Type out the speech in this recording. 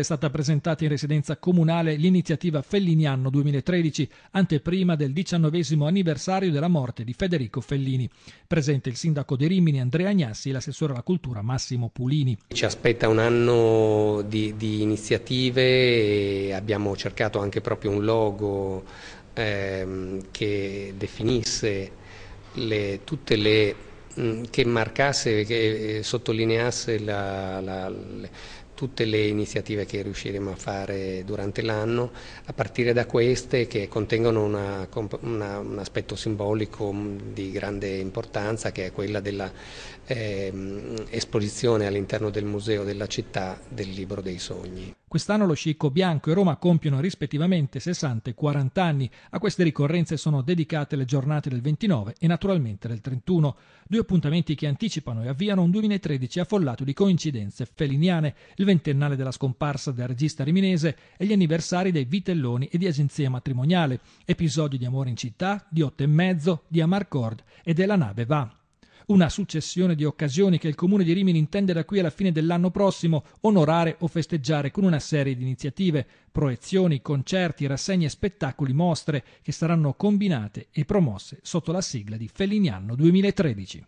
è stata presentata in residenza comunale l'iniziativa Fellinianno 2013, anteprima del diciannovesimo anniversario della morte di Federico Fellini. Presente il sindaco di Rimini Andrea Agnassi e l'assessore alla cultura Massimo Pulini. Ci aspetta un anno di, di iniziative, abbiamo cercato anche proprio un logo ehm, che definisse le, tutte le mm, che marcasse, che eh, sottolineasse la, la, tutte le iniziative che riusciremo a fare durante l'anno, a partire da queste che contengono una, una, un aspetto simbolico mm, di grande importanza che è quella dell'esposizione ehm, eh, all'interno del museo della città del libro dei sogni. Quest'anno lo Scicco Bianco e Roma compiono rispettivamente 60 e 40 anni. A queste ricorrenze sono dedicate le giornate del 29 e naturalmente del 31. Due appuntamenti che anticipano e avviano un 2013 affollato di coincidenze feliniane, il ventennale della scomparsa del regista riminese e gli anniversari dei vitelloni e di agenzia matrimoniale, episodi di amore in città, di otto e mezzo, di Amarcord e della nave va una successione di occasioni che il comune di Rimini intende da qui alla fine dell'anno prossimo onorare o festeggiare con una serie di iniziative, proiezioni, concerti, rassegne, spettacoli, mostre che saranno combinate e promosse sotto la sigla di Felignano 2013.